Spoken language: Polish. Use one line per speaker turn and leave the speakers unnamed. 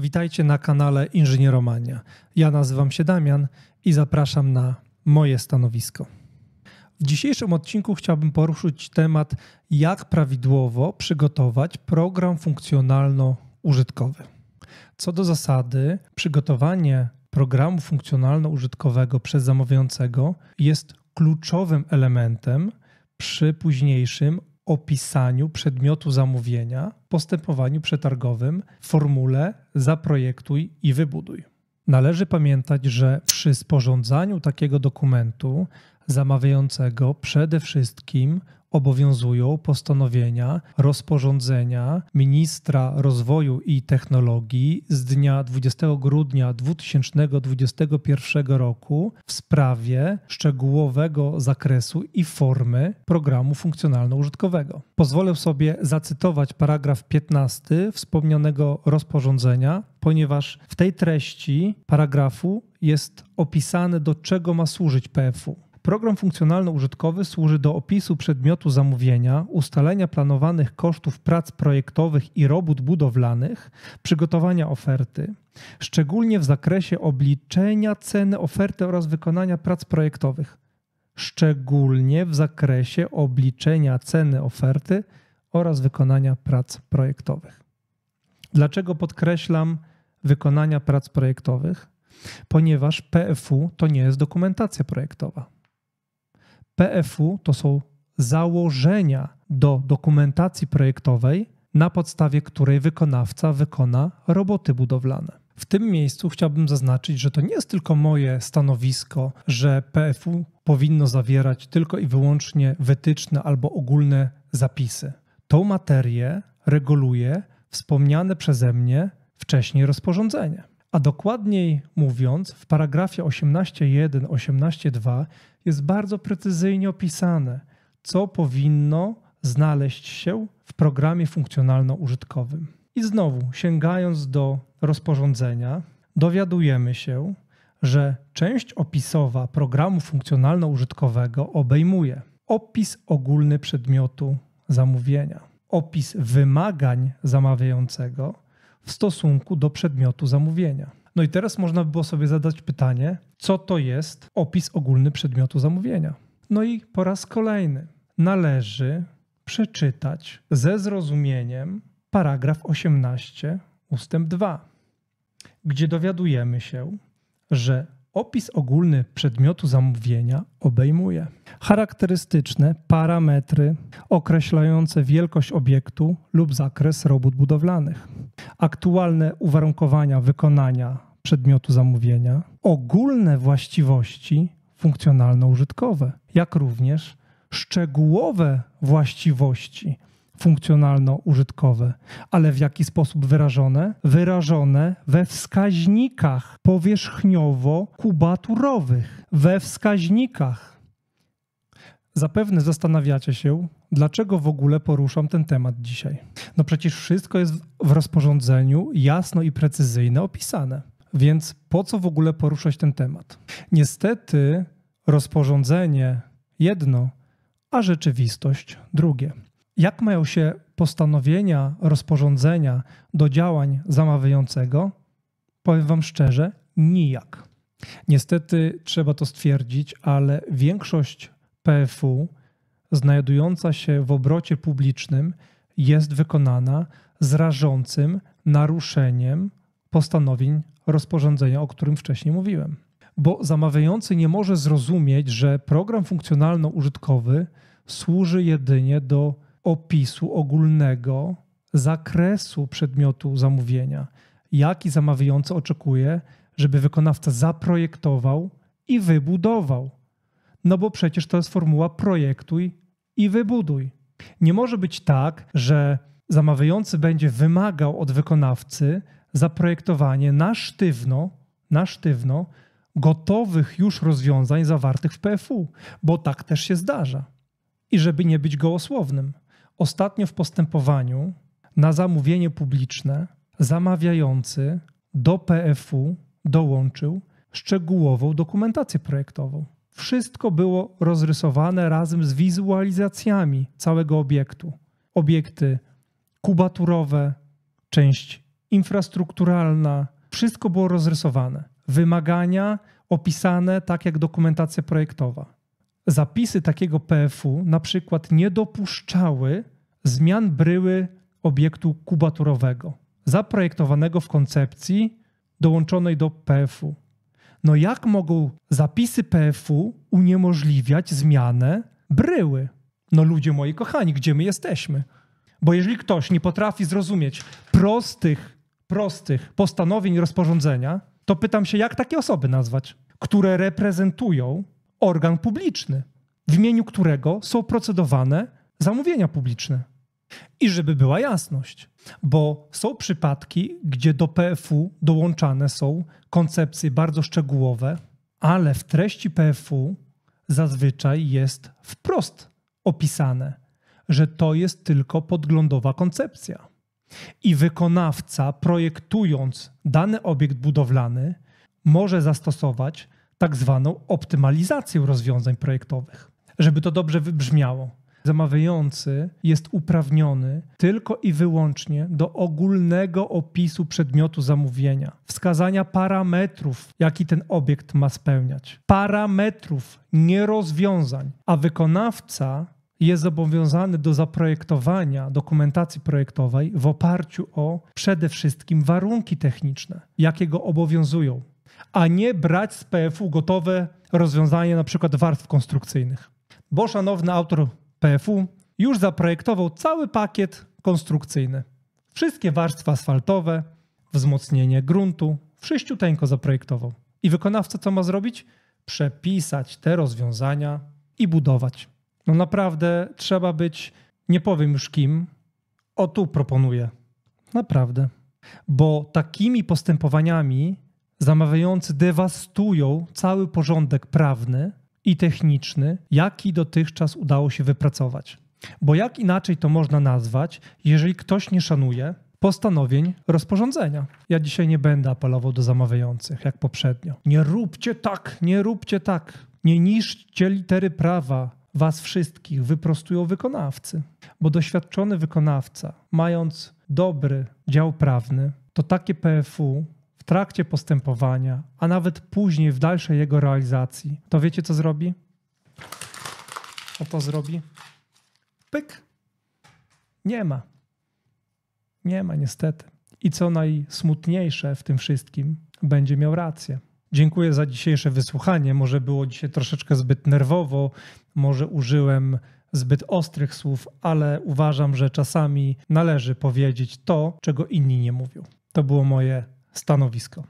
Witajcie na kanale Inżynieromania. Ja nazywam się Damian i zapraszam na moje stanowisko. W dzisiejszym odcinku chciałbym poruszyć temat, jak prawidłowo przygotować program funkcjonalno-użytkowy. Co do zasady, przygotowanie programu funkcjonalno-użytkowego przez zamawiającego jest kluczowym elementem przy późniejszym opisaniu przedmiotu zamówienia, postępowaniu przetargowym, formule zaprojektuj i wybuduj. Należy pamiętać, że przy sporządzaniu takiego dokumentu zamawiającego przede wszystkim obowiązują postanowienia rozporządzenia ministra rozwoju i technologii z dnia 20 grudnia 2021 roku w sprawie szczegółowego zakresu i formy programu funkcjonalno-użytkowego. Pozwolę sobie zacytować paragraf 15 wspomnianego rozporządzenia, ponieważ w tej treści paragrafu jest opisane, do czego ma służyć PFU. Program funkcjonalno-użytkowy służy do opisu przedmiotu zamówienia, ustalenia planowanych kosztów prac projektowych i robót budowlanych, przygotowania oferty, szczególnie w zakresie obliczenia ceny oferty oraz wykonania prac projektowych. Szczególnie w zakresie obliczenia ceny oferty oraz wykonania prac projektowych. Dlaczego podkreślam wykonania prac projektowych? Ponieważ PFU to nie jest dokumentacja projektowa. PFU to są założenia do dokumentacji projektowej, na podstawie której wykonawca wykona roboty budowlane. W tym miejscu chciałbym zaznaczyć, że to nie jest tylko moje stanowisko, że PFU powinno zawierać tylko i wyłącznie wytyczne albo ogólne zapisy. Tą materię reguluje wspomniane przeze mnie wcześniej rozporządzenie. A dokładniej mówiąc, w paragrafie 18.1, 18.2 jest bardzo precyzyjnie opisane, co powinno znaleźć się w programie funkcjonalno-użytkowym. I znowu, sięgając do rozporządzenia, dowiadujemy się, że część opisowa programu funkcjonalno-użytkowego obejmuje opis ogólny przedmiotu zamówienia, opis wymagań zamawiającego, w stosunku do przedmiotu zamówienia. No i teraz można by było sobie zadać pytanie, co to jest opis ogólny przedmiotu zamówienia. No i po raz kolejny należy przeczytać ze zrozumieniem paragraf 18 ustęp 2, gdzie dowiadujemy się, że opis ogólny przedmiotu zamówienia obejmuje charakterystyczne parametry określające wielkość obiektu lub zakres robót budowlanych, aktualne uwarunkowania wykonania przedmiotu zamówienia, ogólne właściwości funkcjonalno-użytkowe, jak również szczegółowe właściwości funkcjonalno-użytkowe, ale w jaki sposób wyrażone? Wyrażone we wskaźnikach powierzchniowo-kubaturowych, we wskaźnikach. Zapewne zastanawiacie się, Dlaczego w ogóle poruszam ten temat dzisiaj? No przecież wszystko jest w rozporządzeniu jasno i precyzyjnie opisane. Więc po co w ogóle poruszać ten temat? Niestety rozporządzenie jedno, a rzeczywistość drugie. Jak mają się postanowienia rozporządzenia do działań zamawiającego? Powiem Wam szczerze, nijak. Niestety trzeba to stwierdzić, ale większość PFU znajdująca się w obrocie publicznym jest wykonana z rażącym naruszeniem postanowień rozporządzenia, o którym wcześniej mówiłem. Bo zamawiający nie może zrozumieć, że program funkcjonalno-użytkowy służy jedynie do opisu ogólnego zakresu przedmiotu zamówienia, jaki zamawiający oczekuje, żeby wykonawca zaprojektował i wybudował. No bo przecież to jest formuła projektuj i wybuduj. Nie może być tak, że zamawiający będzie wymagał od wykonawcy zaprojektowanie na sztywno, na sztywno gotowych już rozwiązań zawartych w PFU, bo tak też się zdarza. I żeby nie być gołosłownym, ostatnio w postępowaniu na zamówienie publiczne zamawiający do PFU dołączył szczegółową dokumentację projektową. Wszystko było rozrysowane razem z wizualizacjami całego obiektu. Obiekty kubaturowe, część infrastrukturalna, wszystko było rozrysowane. Wymagania opisane tak jak dokumentacja projektowa. Zapisy takiego PF-u na przykład nie dopuszczały zmian bryły obiektu kubaturowego zaprojektowanego w koncepcji dołączonej do PF-u. No jak mogą zapisy PFU uniemożliwiać zmianę bryły? No ludzie moi kochani, gdzie my jesteśmy? Bo jeżeli ktoś nie potrafi zrozumieć prostych, prostych postanowień rozporządzenia, to pytam się, jak takie osoby nazwać, które reprezentują organ publiczny, w imieniu którego są procedowane zamówienia publiczne. I żeby była jasność, bo są przypadki, gdzie do PFU dołączane są koncepcje bardzo szczegółowe, ale w treści PFU zazwyczaj jest wprost opisane, że to jest tylko podglądowa koncepcja. I wykonawca, projektując dany obiekt budowlany, może zastosować tak zwaną optymalizację rozwiązań projektowych. Żeby to dobrze wybrzmiało, zamawiający jest uprawniony tylko i wyłącznie do ogólnego opisu przedmiotu zamówienia, wskazania parametrów, jaki ten obiekt ma spełniać. Parametrów, nie rozwiązań, a wykonawca jest zobowiązany do zaprojektowania dokumentacji projektowej w oparciu o przede wszystkim warunki techniczne, jakie go obowiązują, a nie brać z PFU gotowe rozwiązanie na przykład warstw konstrukcyjnych. Bo szanowny autor PFU już zaprojektował cały pakiet konstrukcyjny. Wszystkie warstwy asfaltowe, wzmocnienie gruntu, w zaprojektował. I wykonawca co ma zrobić? Przepisać te rozwiązania i budować. No naprawdę trzeba być, nie powiem już kim, o tu proponuję. Naprawdę. Bo takimi postępowaniami zamawiający dewastują cały porządek prawny i techniczny, jaki dotychczas udało się wypracować. Bo jak inaczej to można nazwać, jeżeli ktoś nie szanuje postanowień rozporządzenia? Ja dzisiaj nie będę apelował do zamawiających, jak poprzednio. Nie róbcie tak, nie róbcie tak. Nie niszczcie litery prawa, Was wszystkich wyprostują wykonawcy, bo doświadczony wykonawca, mając dobry dział prawny, to takie PFU trakcie postępowania, a nawet później w dalszej jego realizacji, to wiecie co zrobi? O to zrobi? Pyk. Nie ma. Nie ma, niestety. I co najsmutniejsze w tym wszystkim, będzie miał rację. Dziękuję za dzisiejsze wysłuchanie. Może było dzisiaj troszeczkę zbyt nerwowo, może użyłem zbyt ostrych słów, ale uważam, że czasami należy powiedzieć to, czego inni nie mówią. To było moje stanowisko.